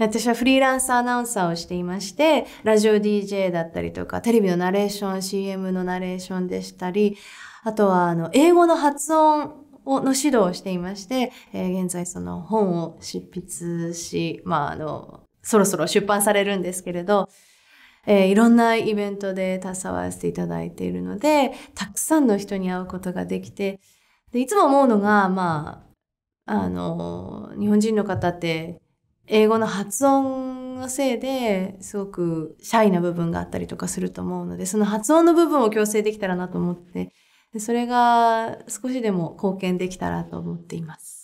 私はフリーランスアナウンサーをしていまして、ラジオ DJ だったりとか、テレビのナレーション、CM のナレーションでしたり、あとは、あの、英語の発音をの指導をしていまして、えー、現在その本を執筆し、まあ、あの、そろそろ出版されるんですけれど、えー、いろんなイベントで携わらせていただいているので、たくさんの人に会うことができて、でいつも思うのが、まあ、あの、日本人の方って、英語の発音のせいですごくシャイな部分があったりとかすると思うのでその発音の部分を強制できたらなと思ってそれが少しでも貢献できたらと思っています。